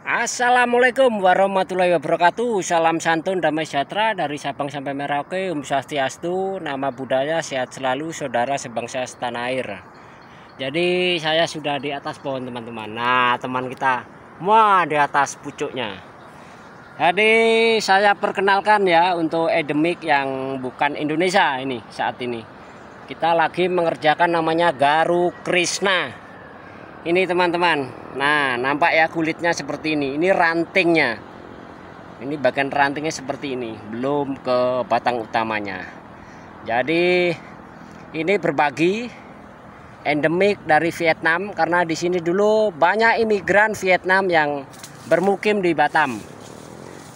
Assalamualaikum warahmatullahi wabarakatuh Salam santun damai sejahtera dari Sabang sampai Merauke um Swastiastu Nama budaya sehat selalu saudara sebangsa setanah air Jadi saya sudah di atas pohon teman-teman Nah teman kita Wah di atas pucuknya Jadi saya perkenalkan ya untuk edemik yang bukan Indonesia ini saat ini Kita lagi mengerjakan namanya Garu Krishna ini teman-teman nah nampak ya kulitnya seperti ini ini rantingnya ini bagian rantingnya seperti ini belum ke batang utamanya jadi ini berbagi endemik dari Vietnam karena di sini dulu banyak imigran Vietnam yang bermukim di Batam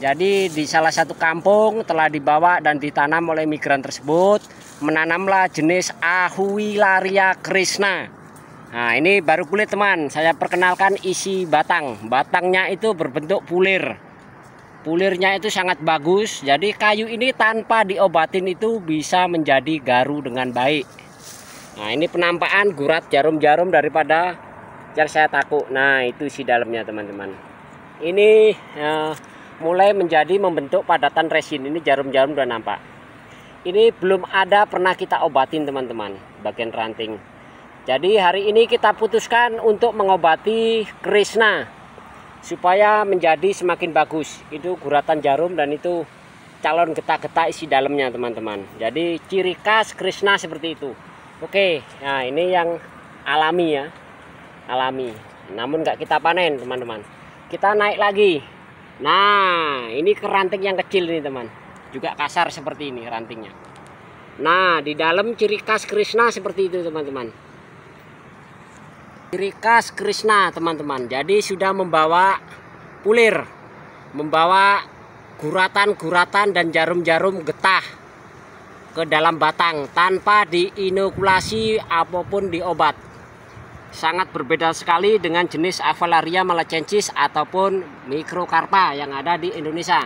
jadi di salah satu kampung telah dibawa dan ditanam oleh imigran tersebut menanamlah jenis Ahuilaria Krishna Nah ini baru kulit teman Saya perkenalkan isi batang Batangnya itu berbentuk pulir Pulirnya itu sangat bagus Jadi kayu ini tanpa diobatin itu bisa menjadi garu dengan baik Nah ini penampakan gurat jarum-jarum daripada yang saya takut Nah itu isi dalamnya teman-teman Ini ya, mulai menjadi membentuk padatan resin Ini jarum-jarum udah nampak Ini belum ada pernah kita obatin teman-teman Bagian ranting jadi hari ini kita putuskan untuk mengobati Krishna supaya menjadi semakin bagus. Itu guratan jarum dan itu calon getah-getah isi dalamnya teman-teman. Jadi ciri khas Krishna seperti itu. Oke, nah ini yang alami ya, alami. Namun nggak kita panen teman-teman. Kita naik lagi. Nah, ini keranting yang kecil nih teman. Juga kasar seperti ini rantingnya. Nah, di dalam ciri khas Krishna seperti itu teman-teman ciri khas Krishna teman-teman jadi sudah membawa pulir membawa guratan-guratan dan jarum-jarum getah ke dalam batang tanpa diinokulasi apapun diobat sangat berbeda sekali dengan jenis Avalaria malacensis ataupun Microcarpa yang ada di Indonesia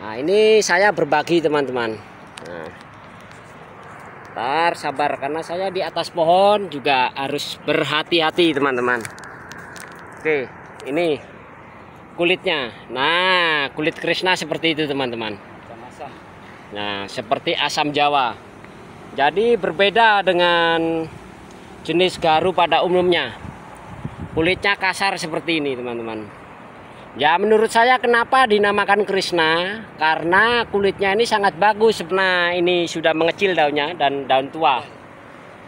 nah ini saya berbagi teman-teman nah, sabar sabar karena saya di atas pohon juga harus berhati-hati teman-teman oke ini kulitnya nah kulit Krishna seperti itu teman-teman nah seperti asam jawa jadi berbeda dengan jenis garu pada umumnya kulitnya kasar seperti ini teman-teman Ya menurut saya kenapa dinamakan Krishna? Karena kulitnya ini sangat bagus. Nah ini sudah mengecil daunnya dan daun tua.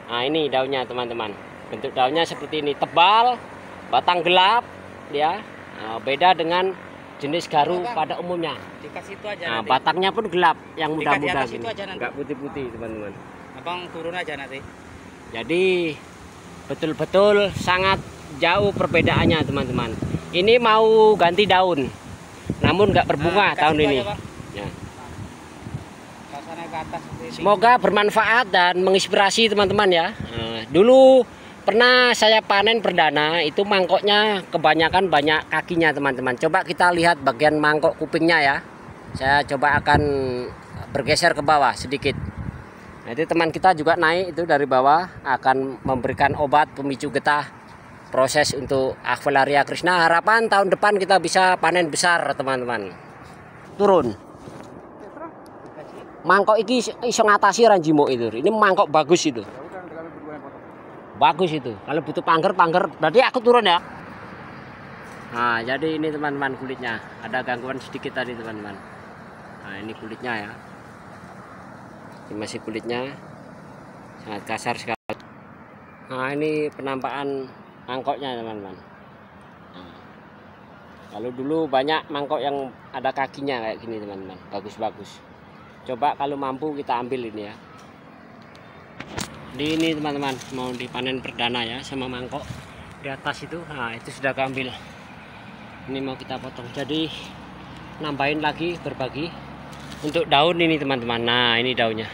Nah ini daunnya teman-teman. Bentuk daunnya seperti ini tebal, batang gelap, ya. Nah, beda dengan jenis garu Bapak, pada umumnya. Dikasih itu aja. Nah, batangnya pun gelap yang muda-muda gini. Enggak putih-putih teman-teman. Abang turun aja nanti. Jadi betul-betul sangat jauh perbedaannya teman-teman ini mau ganti daun namun nggak berbunga nah, tahun ini ya. semoga bermanfaat dan menginspirasi teman-teman ya eh, dulu pernah saya panen perdana itu mangkoknya kebanyakan banyak kakinya teman-teman coba kita lihat bagian mangkok kupingnya ya saya coba akan bergeser ke bawah sedikit nanti teman kita juga naik itu dari bawah akan memberikan obat pemicu getah proses untuk Aqualaria Krishna. Harapan tahun depan kita bisa panen besar, teman-teman. Turun. Mangkok iki iso ngatasi ranjimo itu. Ini mangkok bagus itu. Bagus itu. Kalau butuh pangger pangger berarti aku turun ya. Nah, jadi ini teman-teman kulitnya. Ada gangguan sedikit tadi, teman-teman. Nah, ini kulitnya ya. Ini masih kulitnya sangat kasar sekali. Nah, ini penampakan mangkoknya teman-teman hmm. kalau dulu banyak mangkok yang ada kakinya kayak gini teman-teman bagus-bagus coba kalau mampu kita ambil ini ya di ini teman-teman mau dipanen perdana ya sama mangkok di atas itu nah itu sudah keambil ini mau kita potong jadi nambahin lagi berbagi untuk daun ini teman-teman nah ini daunnya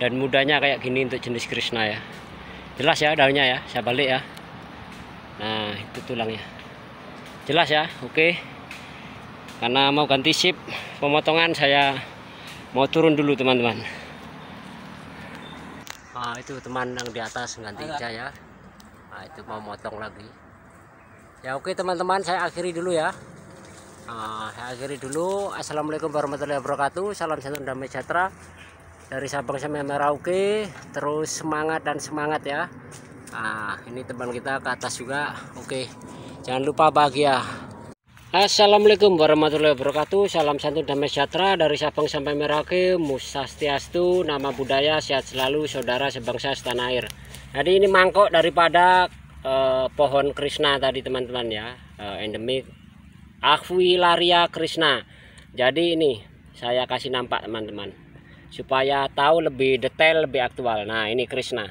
dan mudanya kayak gini untuk jenis Krishna ya jelas ya daunnya ya saya balik ya nah itu tulangnya jelas ya oke karena mau ganti sip pemotongan saya mau turun dulu teman-teman nah itu teman yang di atas ganti saya nah itu mau motong lagi ya oke teman-teman saya akhiri dulu ya Nah, saya akhiri dulu. Assalamualaikum warahmatullahi wabarakatuh. Salam santun damai sejahtera dari Sabang sampai Merauke. Terus semangat dan semangat ya nah ini teman kita ke atas juga oke jangan lupa bahagia Assalamualaikum warahmatullahi wabarakatuh Salam santun damai sejahtera dari Sabang sampai Merauke Musastiastu, nama budaya, sehat selalu Saudara sebangsa setanah air Jadi ini mangkok daripada eh, pohon Krishna tadi teman-teman ya eh, Endemik Aquilaria Krishna Jadi ini saya kasih nampak teman-teman Supaya tahu lebih detail, lebih aktual Nah ini Krishna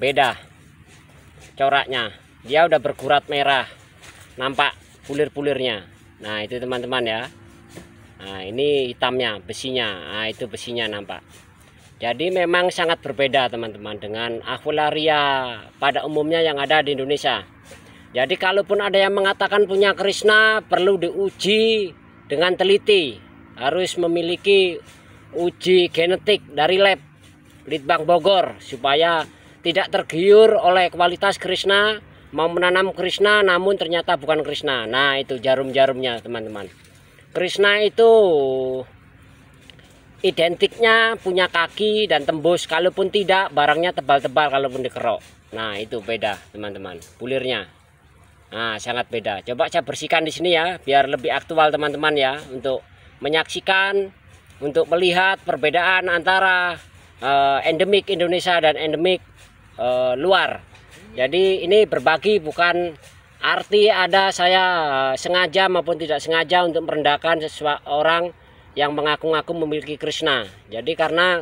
Beda coraknya dia udah berkurat merah nampak pulir-pulirnya nah itu teman-teman ya nah ini hitamnya besinya nah itu besinya nampak jadi memang sangat berbeda teman-teman dengan avularia pada umumnya yang ada di Indonesia jadi kalaupun ada yang mengatakan punya Krishna perlu diuji dengan teliti harus memiliki uji genetik dari lab Litbang Bogor supaya tidak tergiur oleh kualitas Krishna mau menanam Krishna namun ternyata bukan Krishna nah itu jarum-jarumnya teman-teman Krishna itu identiknya punya kaki dan tembus kalaupun tidak barangnya tebal-tebal kalaupun dikerok nah itu beda teman-teman bulirnya nah sangat beda coba saya bersihkan di sini ya biar lebih aktual teman-teman ya untuk menyaksikan untuk melihat perbedaan antara uh, endemik Indonesia dan endemik uh, luar. Jadi ini berbagi bukan arti ada saya eh, sengaja maupun tidak sengaja untuk merendahkan sesuatu orang yang mengaku-ngaku memiliki Krishna. Jadi karena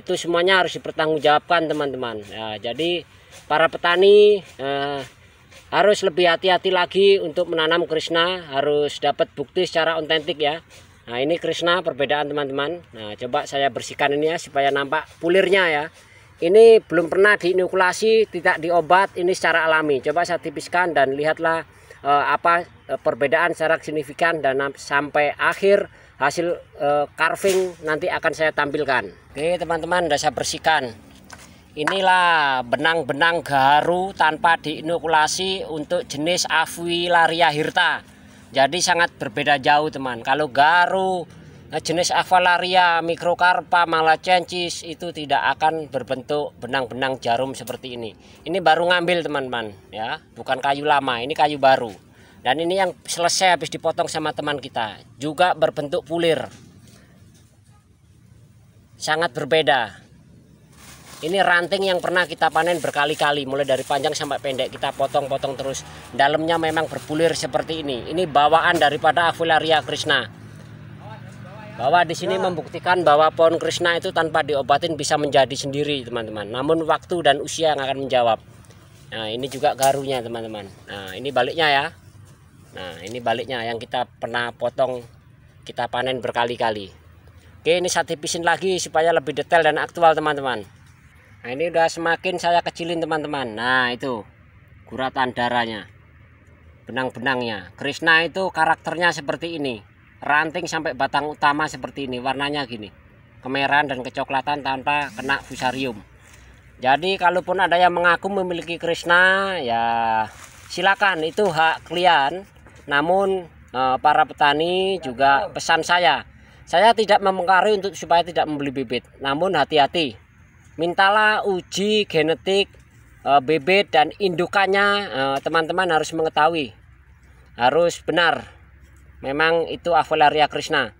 itu semuanya harus dipertanggungjawabkan teman-teman. Ya, jadi para petani eh, harus lebih hati-hati lagi untuk menanam Krishna, harus dapat bukti secara otentik ya. Nah ini Krishna perbedaan teman-teman. Nah coba saya bersihkan ini ya supaya nampak pulirnya ya ini belum pernah diinokulasi tidak diobat ini secara alami coba saya tipiskan dan lihatlah eh, apa eh, perbedaan secara signifikan dan sampai akhir hasil eh, carving nanti akan saya tampilkan oke teman-teman -teman, saya bersihkan inilah benang-benang garu tanpa diinokulasi untuk jenis Avilaria hirta jadi sangat berbeda jauh teman kalau garu Nah, jenis avalaria, mikrokarpa, malacensis itu tidak akan berbentuk benang-benang jarum seperti ini. Ini baru ngambil teman-teman ya, bukan kayu lama, ini kayu baru. Dan ini yang selesai habis dipotong sama teman kita, juga berbentuk pulir. Sangat berbeda. Ini ranting yang pernah kita panen berkali-kali mulai dari panjang sampai pendek kita potong-potong terus. Dalamnya memang berpulir seperti ini. Ini bawaan daripada Avalaria Krishna bahwa di sini ya. membuktikan bahwa pohon Krishna itu tanpa diobatin bisa menjadi sendiri teman-teman namun waktu dan usia yang akan menjawab nah ini juga garunya teman-teman nah ini baliknya ya nah ini baliknya yang kita pernah potong kita panen berkali-kali oke ini saya tipisin lagi supaya lebih detail dan aktual teman-teman nah ini udah semakin saya kecilin teman-teman nah itu guratan darahnya benang-benangnya Krishna itu karakternya seperti ini ranting sampai batang utama seperti ini warnanya gini kemerahan dan kecoklatan tanpa kena fusarium jadi kalaupun ada yang mengaku memiliki Krishna ya silakan itu hak kalian namun eh, para petani juga pesan saya saya tidak memengkari untuk supaya tidak membeli bibit namun hati-hati mintalah uji genetik eh, bibit dan indukannya eh, teman-teman harus mengetahui harus benar memang itu Avalaria Krishna.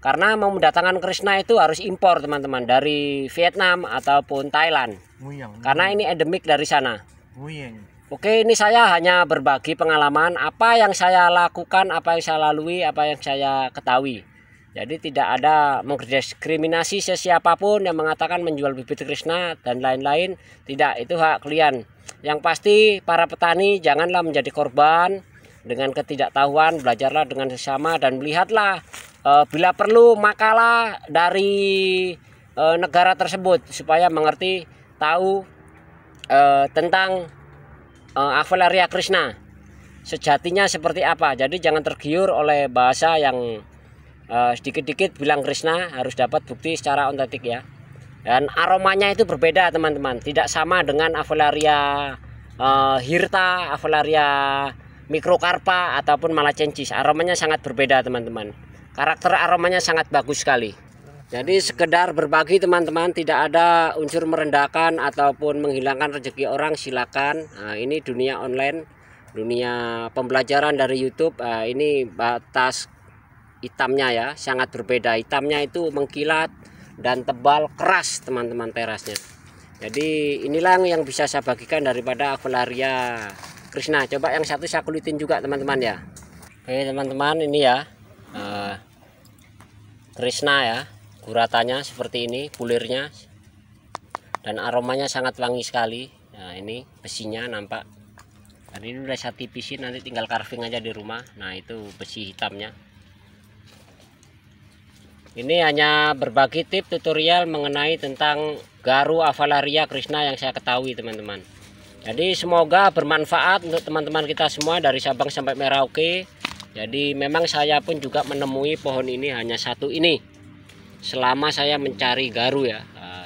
Karena mau mendatangkan Krishna itu harus impor teman-teman dari Vietnam ataupun Thailand. Muyang, oh oh Karena iya. ini endemik dari sana. Muyang. Oh iya. Oke, ini saya hanya berbagi pengalaman apa yang saya lakukan, apa yang saya lalui, apa yang saya ketahui. Jadi tidak ada mendiskriminasi sesiapapun yang mengatakan menjual bibit Krishna dan lain-lain. Tidak, itu hak kalian. Yang pasti para petani janganlah menjadi korban dengan ketidaktahuan belajarlah dengan sesama dan melihatlah e, bila perlu makalah dari e, negara tersebut supaya mengerti tahu e, tentang e, Avalaria Krishna sejatinya seperti apa jadi jangan tergiur oleh bahasa yang sedikit-sedikit bilang Krishna harus dapat bukti secara ontetik ya dan aromanya itu berbeda teman-teman tidak sama dengan Avalaria e, Hirta Avalariya mikrokarpa ataupun malacensis aromanya sangat berbeda teman-teman karakter aromanya sangat bagus sekali jadi sekedar berbagi teman-teman tidak ada unsur merendahkan ataupun menghilangkan rezeki orang silakan nah, ini dunia online dunia pembelajaran dari YouTube uh, ini batas hitamnya ya sangat berbeda hitamnya itu mengkilat dan tebal keras teman-teman terasnya jadi inilah yang bisa saya bagikan daripada akularia Krishna coba yang satu saya kulitin juga teman-teman ya oke teman-teman ini ya uh, Krishna ya guratanya seperti ini kulirnya dan aromanya sangat wangi sekali nah ini besinya nampak dan ini udah saya tipisin nanti tinggal carving aja di rumah nah itu besi hitamnya ini hanya berbagi tip tutorial mengenai tentang Garu Avalaria Krishna yang saya ketahui teman-teman jadi semoga bermanfaat untuk teman-teman kita semua dari Sabang sampai Merauke. Jadi memang saya pun juga menemui pohon ini hanya satu ini. Selama saya mencari garu ya.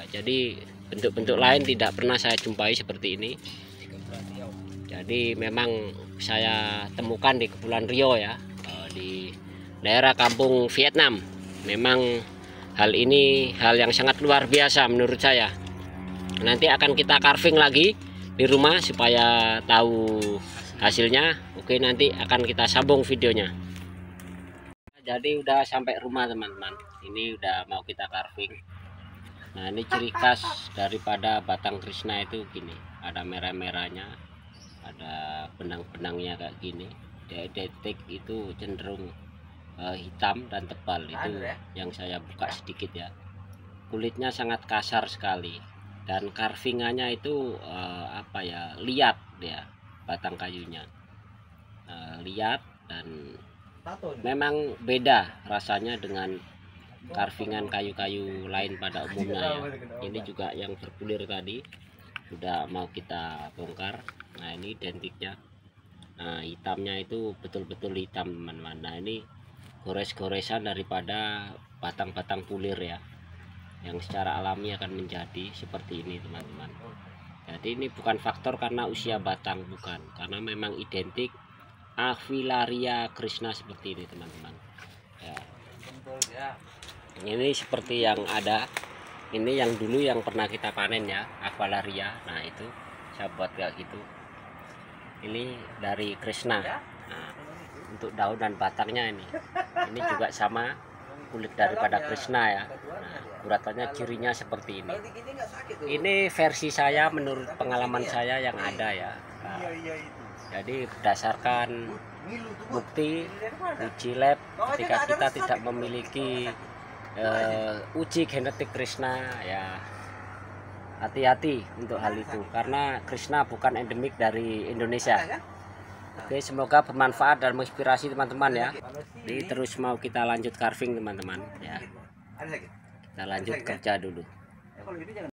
jadi bentuk-bentuk lain tidak pernah saya jumpai seperti ini. Jadi memang saya temukan di Kepulauan Rio ya. Di daerah kampung Vietnam. Memang hal ini hal yang sangat luar biasa menurut saya. Nanti akan kita carving lagi di rumah supaya tahu hasilnya oke nanti akan kita sambung videonya jadi udah sampai rumah teman-teman ini udah mau kita carving nah ini ciri khas daripada batang Krishna itu gini ada merah-merahnya ada benang-benangnya kayak gini detik itu cenderung uh, hitam dan tebal itu anu ya. yang saya buka sedikit ya kulitnya sangat kasar sekali dan carvingannya itu uh, apa ya liat dia batang kayunya uh, liat dan memang beda rasanya dengan carvingan kayu-kayu lain pada umumnya ya ini juga yang berpulir tadi sudah mau kita bongkar nah ini identiknya nah, hitamnya itu betul-betul hitam teman-teman nah ini gores-goresan daripada batang-batang pulir ya yang secara alami akan menjadi seperti ini teman-teman jadi ini bukan faktor karena usia batang bukan karena memang identik Avilaria Krishna seperti ini teman-teman ya. ini seperti yang ada ini yang dulu yang pernah kita panen ya Avilaria nah itu saya buat kayak gitu ini dari Krishna nah, untuk daun dan batangnya ini ini juga sama kulit daripada Krishna ya nah, guratannya cirinya seperti ini ini versi saya menurut pengalaman iya. saya yang ada ya iya, iya, jadi berdasarkan bukti uji lab ketika kita tidak memiliki uh, uji genetik Krishna ya hati-hati untuk hal itu karena Krishna bukan endemik dari Indonesia kan? nah. oke semoga bermanfaat dan menginspirasi teman-teman ya jadi terus mau kita lanjut carving teman-teman ya kita lanjut kerja dulu ya, gitu